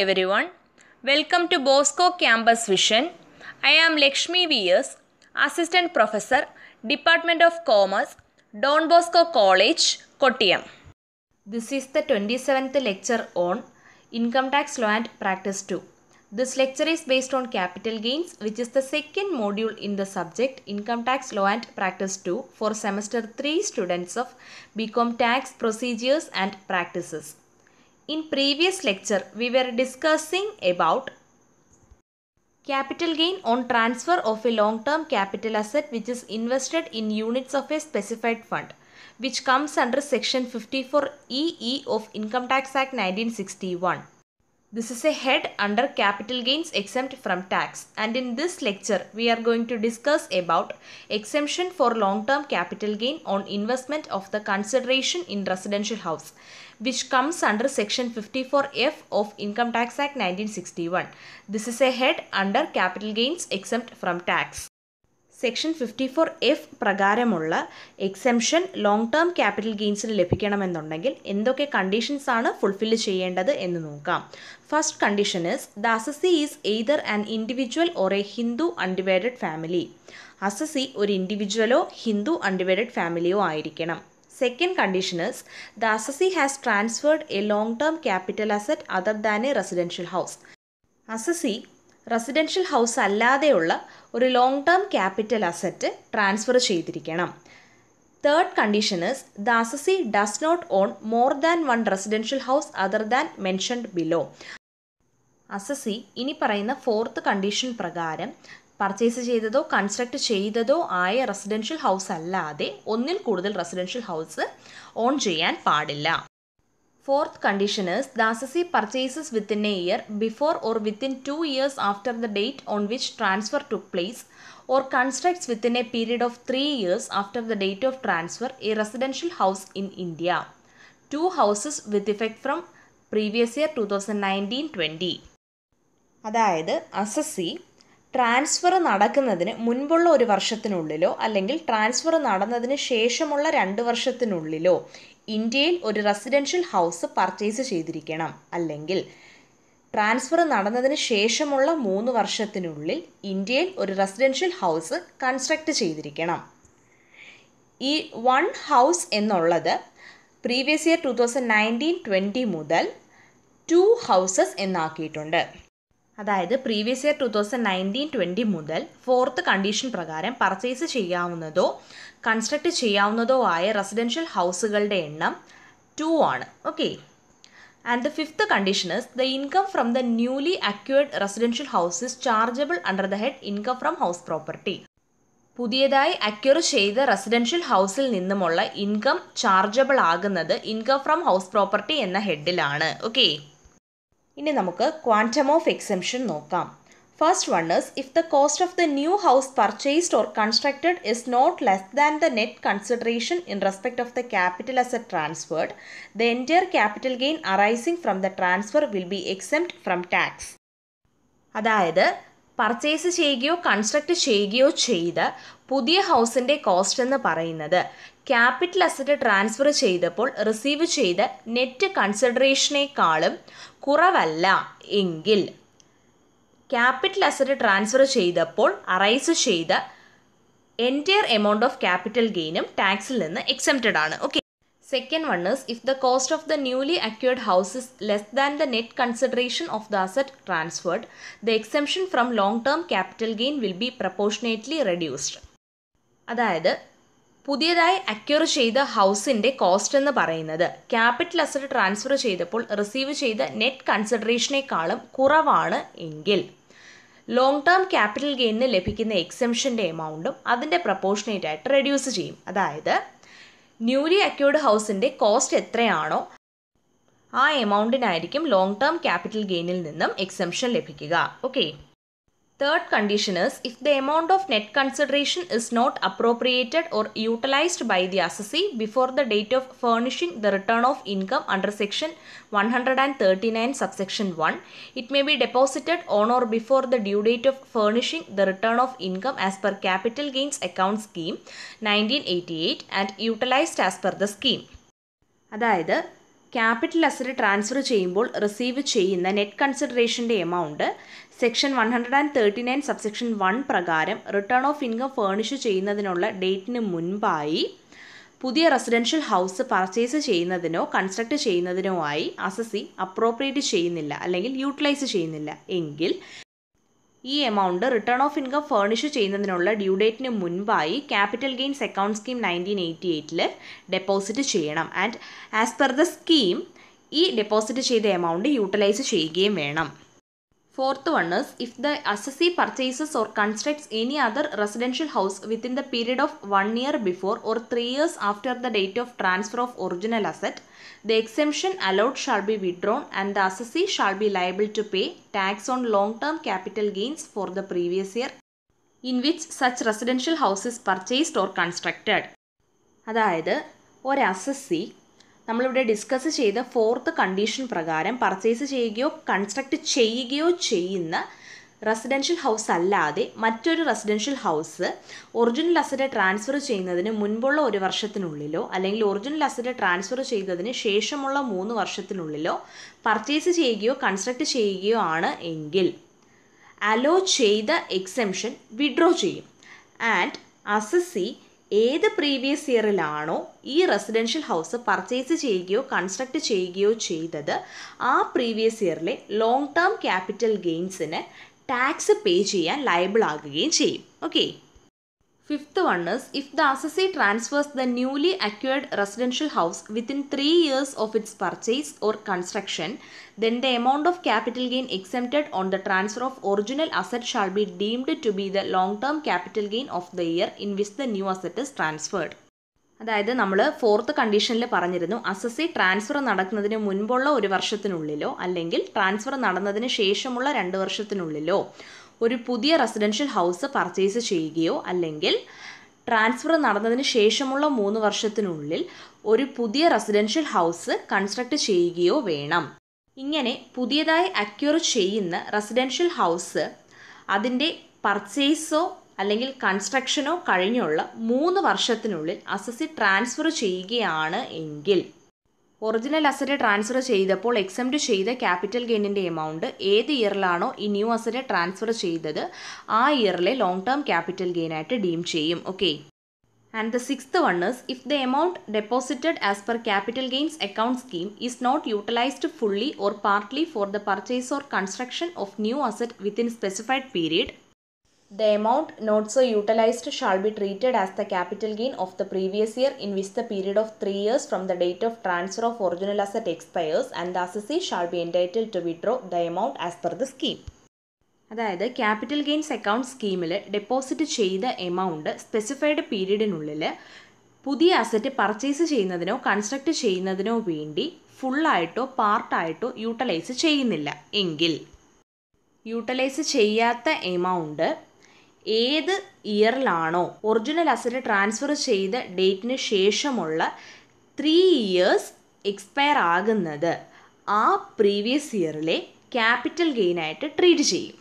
everyone. Welcome to Bosco Campus Vision. I am Lakshmi V.S., Assistant Professor, Department of Commerce, Don Bosco College, Kottayam. This is the 27th lecture on Income Tax Law and Practice 2. This lecture is based on capital gains, which is the second module in the subject Income Tax Law and Practice 2 for semester 3 students of BCom Tax Procedures and Practices. In previous lecture, we were discussing about capital gain on transfer of a long-term capital asset which is invested in units of a specified fund which comes under section 54 EE of Income Tax Act 1961. This is a head under capital gains exempt from tax and in this lecture we are going to discuss about exemption for long-term capital gain on investment of the consideration in residential house which comes under section 54F of Income Tax Act 1961. This is a head under capital gains exempt from tax. Section fifty four F പ്രകാരമുള്ള exemption long term capital ഗെയിൻസിന് ലഭിക്കണമെന്നുണ്ടെങ്കിൽ എന്തൊക്കെ conditions ആണ് fulfil ചെയ്യേണ്ടത് എന്ന് നോക്കാം first condition is the assessee is either an individual or a Hindu undivided family assessee ഒരു ഇൻഡിവിജ്വലോ ഹിന്ദു അൺഡിവൈഡഡ് ഫാമിലിയോ ആയിരിക്കണം second condition is the assessee has transferred a long term capital asset other than a residential house assessee residential house അല്ലാതെയുള്ള ഒരു long term capital asset transfer ചെയ്തിരിക്കണം third condition the assessee does not own more than one residential house other than mentioned below assessee ഇനി പറയുന്ന fourth condition പ്രകാരം purchase ചെയ്തതോ construct ചെയ്തതോ ആയ residential house അല്ലാതെ ഒന്നിൽ കൂടുതൽ റെസിഡൻഷ്യൽ ഹൗസ് ഓൺ ചെയ്യാൻ പാടില്ല Fourth condition is the assessee purchases within a year before or within two years after the date on which transfer took place or constructs within a period of three years after the date of transfer a residential house in India. Two houses with effect from previous year 2019-20. അതായത് assessee transfer നടക്കുന്നതിന് മുൻപുള്ള ഒരു വർഷത്തിനുള്ളിലോ അല്ലെങ്കിൽ transfer നടന്നതിന് ശേഷമുള്ള രണ്ട് വർഷത്തിനുള്ളിലോ ഇന്ത്യയിൽ ഒരു റെസിഡൻഷ്യൽ ഹൗസ് പർച്ചേസ് ചെയ്തിരിക്കണം അല്ലെങ്കിൽ ട്രാൻസ്ഫർ നടന്നതിന് ശേഷമുള്ള മൂന്ന് വർഷത്തിനുള്ളിൽ ഇന്ത്യയിൽ ഒരു റെസിഡൻഷ്യൽ ഹൗസ് കൺസ്ട്രക്റ്റ് ചെയ്തിരിക്കണം ഈ വൺ ഹൗസ് എന്നുള്ളത് previous year two thousand nineteen twenty മുതൽ ടു ഹൗസസ് എന്നാക്കിയിട്ടുണ്ട് അതായത് previous year two thousand nineteen twenty മുതൽ ഫോർത്ത് കണ്ടീഷൻ പ്രകാരം പർച്ചേസ് ചെയ്യാവുന്നതോ കൺസ്ട്രക്ട് ചെയ്യാവുന്നതോ ആയ റെസിഡൻഷ്യൽ ഹൗസുകളുടെ എണ്ണം ടു ആണ് okay and the fifth condition is the income from the newly acquired residential house is chargeable under the head income from house property പുതിയതായി acquire ചെയ്ത റെസിഡൻഷ്യൽ ഹൗസിൽ നിന്നുമുള്ള ഇൻകം ചാർജബിൾ ആകുന്നത് ഇൻകം ഫ്രം ഹൗസ് പ്രോപ്പർട്ടി എന്ന ഹെഡിലാണ് okay ഇനി നമുക്ക് quantum of exemption നോക്കാം first one is if the cost of the new house purchased or constructed is not less than the net consideration in respect of the capital asset transferred the entire capital gain arising from the transfer will be except from tax അതായത് purchase ചെയ്യുകയോ construct ചെയ്യുകയോ ചെയ്ത് പുതിയ ഹൗസിൻ്റെ cost എന്ന് പറയുന്നത് capital asset transfer ചെയ്തപ്പോൾ receive ചെയ്ത നെറ്റ് കൺസിഡറേഷനേക്കാളും കുറവല്ല എങ്കിൽ ക്യാപിറ്റൽ അസറ്റ് ട്രാൻസ്ഫർ ചെയ്തപ്പോൾ അറൈസ് ചെയ്ത എൻറ്റയർ എമൗണ്ട് ഓഫ് ക്യാപിറ്റൽ ഗെയിനും ടാക്സിൽ നിന്ന് എക്സെപ്റ്റഡ് ആണ് okay second one is if the cost of the newly acquired house is less than the net consideration of the asset transferred the exception from long term capital gain will be proportionately reduced അതായത് പുതിയതായി acquire ചെയ്ത ഹൗസിൻ്റെ cost എന്ന് പറയുന്നത് capital asset transfer ചെയ്തപ്പോൾ receive ചെയ്ത net കൺസിഡറേഷനേക്കാളും കുറവാണ് എങ്കിൽ ലോങ് ടേം ക്യാപിറ്റൽ ഗെയിനിന് ലഭിക്കുന്ന എക്സംഷൻ്റെ എമൗണ്ടും അതിൻ്റെ പ്രപ്പോർഷനേറ്റ് ആയിട്ട് റെഡ്യൂസ് ചെയ്യും അതായത് ന്യൂലി അക്യൂർഡ് ഹൗസിൻ്റെ കോസ്റ്റ് എത്രയാണോ ആ എമൗണ്ടിനായിരിക്കും ലോങ് ടേം ക്യാപിറ്റൽ ഗെയിനിൽ നിന്നും എക്സംഷൻ ലഭിക്കുക okay Third condition is if the amount of net consideration is not appropriated or utilized by the assessee before the date of furnishing the return of income under section 139 subsection 1, it may be deposited on or before the due date of furnishing the return of income as per capital gains account scheme 1988 and utilized as per the scheme. അതായത് capital asset transfer ചെയ്യുമ്പോൾ receive ചെയ്യുന്ന net കൺസിഡറേഷൻ്റെ amount section one hundred and thirty nine subsection one പ്രകാരം return of income furnish ചെയ്യുന്നതിനുള്ള ഡേറ്റിന് മുൻപായി പുതിയ residential house purchase ചെയ്യുന്നതിനോ കൺസ്ട്രക്ട് ചെയ്യുന്നതിനോ ആയി അസസി അപ്രോപ്രിയേറ്റ് ചെയ്യുന്നില്ല അല്ലെങ്കിൽ യൂട്ടിലൈസ് ചെയ്യുന്നില്ല എങ്കിൽ ഈ amount return of income furnish ചെയ്യുന്നതിനുള്ള ഡ്യൂ ഡേറ്റിന് മുൻപായി capital gains account scheme nineteen eighty എയ്റ്റിൽ ഡെപ്പോസിറ്റ് ചെയ്യണം and as per the scheme ഈ ഡെപ്പോസിറ്റ് ചെയ്ത എമൗണ്ട് യൂട്ടിലൈസ് ചെയ്യുകയും വേണം Fourth one is if the assessee purchases or constructs any other residential house within the period of one year before or three years after the date of transfer of original asset, the exemption allowed shall be withdrawn and the assessee shall be liable to pay tax on long-term capital gains for the previous year in which such residential house is purchased or constructed. അതായത് ഒരു assessee നമ്മളിവിടെ discuss ചെയ്ത fourth condition പ്രകാരം purchase ചെയ്യുകയോ construct ചെയ്യുകയോ ചെയ്യുന്ന residential house അല്ലാതെ മറ്റൊരു residential house original asset transfer ചെയ്യുന്നതിന് മുൻപുള്ള ഒരു വർഷത്തിനുള്ളിലോ അല്ലെങ്കിൽ ഒറിജിനൽ അസറ്റ് ട്രാൻസ്ഫർ ചെയ്തതിന് ശേഷമുള്ള മൂന്ന് വർഷത്തിനുള്ളിലോ പർച്ചേസ് ചെയ്യുകയോ കൺസ്ട്രക്ട് ചെയ്യുകയോ ആണ് എങ്കിൽ അലോ ചെയ്ത എക്സെംഷൻ വിഡ്രോ ചെയ്യും ആൻഡ് അസസി ഏത് പ്രീവിയസ് ഇയറിലാണോ ഈ റെസിഡൻഷ്യൽ ഹൗസ് പർച്ചേസ് ചെയ്യുകയോ കൺസ്ട്രക്റ്റ് ചെയ്യുകയോ ചെയ്തത് ആ പ്രീവിയസ് ഇയറിലെ ലോങ് ടേം ക്യാപിറ്റൽ ഗെയിൻസിന് ടാക്സ് പേ ചെയ്യാൻ ലയബിൾ ആകുകയും ചെയ്യും okay fifth one is if the assessee transfers the newly acquired residential house within three years of its purchase or construction then the amount of capital gain exempted on the transfer of original asset shall be deemed to be the long term capital gain of the year in which the new asset is transferred അതായത് നമ്മൾ fourth കണ്ടീഷനിൽ പറഞ്ഞിരുന്നു assessee transfer നടക്കുന്നതിന് മുൻപുള്ള ഒരു വർഷത്തിനുള്ളിലോ അല്ലെങ്കിൽ transfer നടന്നതിന് ശേഷമുള്ള രണ്ട് വർഷത്തിനുള്ളിലോ ഒരു പുതിയ റെസിഡൻഷ്യൽ ഹൗസ് പർച്ചേസ് ചെയ്യുകയോ അല്ലെങ്കിൽ ട്രാൻസ്ഫർ നടന്നതിന് ശേഷമുള്ള മൂന്ന് വർഷത്തിനുള്ളിൽ ഒരു പുതിയ റെസിഡൻഷ്യൽ ഹൗസ് കൺസ്ട്രക്ട് ചെയ്യുകയോ വേണം ഇങ്ങനെ പുതിയതായി അക്യൂർ ചെയ്യുന്ന റെസിഡൻഷ്യൽ ഹൗസ് അതിൻ്റെ പർച്ചേസോ അല്ലെങ്കിൽ കൺസ്ട്രക്ഷനോ കഴിഞ്ഞുള്ള മൂന്ന് വർഷത്തിനുള്ളിൽ അസസ്സി ട്രാൻസ്ഫർ ചെയ്യുകയാണ് എങ്കിൽ ഒറിജിനൽ അസറ്റ് ട്രാൻസ്ഫർ ചെയ്തപ്പോൾ എക്സംപ്റ്റ് ചെയ്ത ക്യാപിറ്റൽ ഗെയിനിൻ്റെ എമൗണ്ട് ഏത് ഇയറിലാണോ ഈ ന്യൂ അസറ്റ് ട്രാൻസ്ഫർ ചെയ്തത് ആ ഇയറിലെ ലോങ് ടേം ക്യാപിറ്റൽ ഗെയിനായിട്ട് ഡീം ചെയ്യും okay and the six one is if the amount deposited as per capital gains account scheme is not utilised fully or partly for the purchase or construction of new asset within specified period The amount not so utilized shall be treated as the capital gain of the previous year in which the period of 3 years from the date of transfer of original asset expires and the assessee shall be entitled to withdraw the amount as per the scheme. അതായത് capital gains account സ്കീമിൽ deposit ചെയ്ത amount specified പീരീഡിനുള്ളിൽ പുതിയ asset purchase ചെയ്യുന്നതിനോ construct ചെയ്യുന്നതിനോ വേണ്ടി ഫുള്ളായിട്ടോ പാർട്ടായിട്ടോ utilise ചെയ്യുന്നില്ല എങ്കിൽ യൂട്ടിലൈസ് ചെയ്യാത്ത എമൗണ്ട് ഏത് ഇയറിലാണോ ഒറിജിനൽ അസറ്റ് ട്രാൻസ്ഫർ ചെയ്ത ഡേറ്റിന് ശേഷമുള്ള ത്രീ ഇയേഴ്സ് എക്സ്പയർ ആകുന്നത് ആ പ്രീവിയസ് ഇയറിലെ ക്യാപിറ്റൽ ഗെയിനായിട്ട് ട്രീറ്റ് ചെയ്യും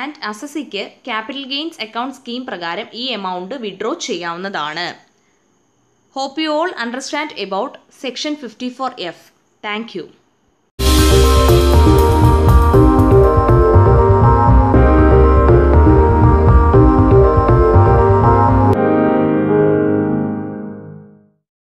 ആൻഡ് അസസിക്ക് ക്യാപിറ്റൽ ഗെയിൻസ് അക്കൗണ്ട് സ്കീം പ്രകാരം ഈ എമൗണ്ട് വിഡ്രോ ചെയ്യാവുന്നതാണ് hope you all understand about section fifty four F thank U